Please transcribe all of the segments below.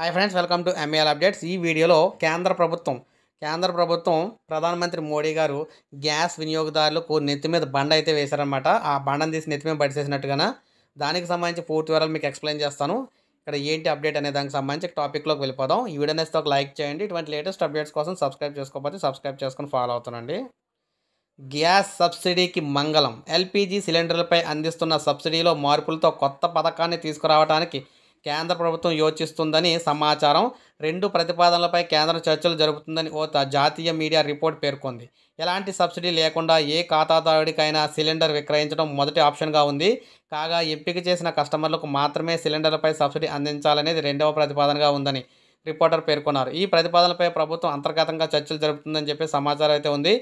hi friends welcome to M A L updates ఈ వీడియోలో కేంద్ర ప్రభుత్వం కేంద్ర ప్రభుత్వం ప్రధానమంత్రి మోడీ గారు గ్యాస్ వినియోగదారులకు నెత్తి మీద బండ అయితే వేశారనమాట ఆ బండను తీసి నెత్తి మీద బడిసేసినట్టుగా దానికి సంబంధించి పూర్తి వివరాలు మీకు ఎక్స్ప్లెయిన్ చేస్తాను ఇక్కడ ఏంటి అప్డేట్ అనే దానికి సంబంధించి టాపిక్లోకి వెళ్ళిపోదాం ఈ వీడియో నేస్తే ఒక లైక్ చేయండి ఇటువంటి లేటెస్ట్ అప్డేట్స్ కోసం సబ్స్క్రైబ్ చేసుకోకపోతే సబ్స్క్రైబ్ చేసుకొని ఫాలో అవుతానండి గ్యాస్ సబ్సిడీకి మంగళం ఎల్పీజీ సిలిండర్లపై అందిస్తున్న సబ్సిడీలో మార్పులతో కొత్త పథకాన్ని తీసుకురావడానికి కేంద్ర ప్రభుత్వం యోచిస్తుందని సమాచారం రెండు ప్రతిపాదనలపై కేంద్రం చర్చలు జరుపుతుందని ఓ జాతీయ మీడియా రిపోర్ట్ పేర్కొంది ఎలాంటి సబ్సిడీ లేకుండా ఏ ఖాతాదారుడికైనా సిలిండర్ విక్రయించడం మొదటి ఆప్షన్గా ఉంది కాగా ఎంపిక చేసిన కస్టమర్లకు మాత్రమే సిలిండర్లపై సబ్సిడీ అందించాలనేది రెండవ ప్రతిపాదనగా ఉందని రిపోర్టర్ పేర్కొన్నారు ఈ ప్రతిపాదనలపై ప్రభుత్వం అంతర్గతంగా చర్చలు జరుపుతుందని చెప్పి సమాచారం అయితే ఉంది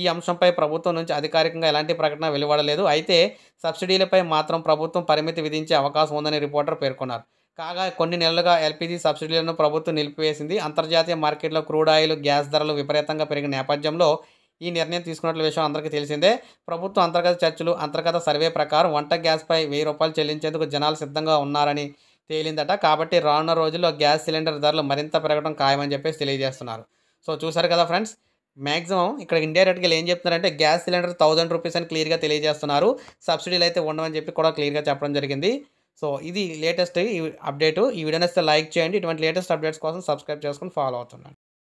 ఈ అంశంపై ప్రభుత్వం నుంచి అధికారికంగా ఎలాంటి ప్రకటన వెలువడలేదు అయితే సబ్సిడీలపై మాత్రం ప్రభుత్వం పరిమితి విధించే అవకాశం ఉందని రిపోర్టర్ పేర్కొన్నారు కాగా కొన్ని నెలలుగా ఎల్పిజి సబ్సిడీలను ప్రభుత్వం నిలిపివేసింది అంతర్జాతీయ మార్కెట్లో క్రూడ్ ఆయిల్ గ్యాస్ ధరలు విపరీతంగా పెరిగిన నేపథ్యంలో ఈ నిర్ణయం తీసుకున్నట్లు విషయం అందరికీ తెలిసిందే ప్రభుత్వ అంతర్గత చర్చలు అంతర్గత సర్వే ప్రకారం వంట గ్యాస్పై వెయ్యి రూపాయలు చెల్లించేందుకు జనాలు సిద్ధంగా ఉన్నారని తేలిందట కాబట్టి రానున్న రోజుల్లో గ్యాస్ సిలిండర్ ధరలు మరింత పెరగడం ఖాయమని చెప్పేసి తెలియజేస్తున్నారు సో చూసారు కదా ఫ్రెండ్స్ మ్యాక్సిమం ఇక్కడ ఇండియా రేట్కి ఏం చెప్తున్నారంటే గ్యాస్ సిలిండర్ థౌజండ్ రూపీస్ అని క్లియర్గా తెలియజేస్తున్నారు సబ్సిడీలు అయితే ఉండవని చెప్పి కూడా క్లియర్గా చెప్పడం జరిగింది సో ఇది లేటెస్ట్ అప్డేట్ ఈ వీడియోనైతే లైక్ చేయండి ఇటువంటి లేటెస్ట్ అప్డేట్స్ కోసం సబ్స్క్రైబ్ చేసుకుని ఫాలో అవుతున్నాను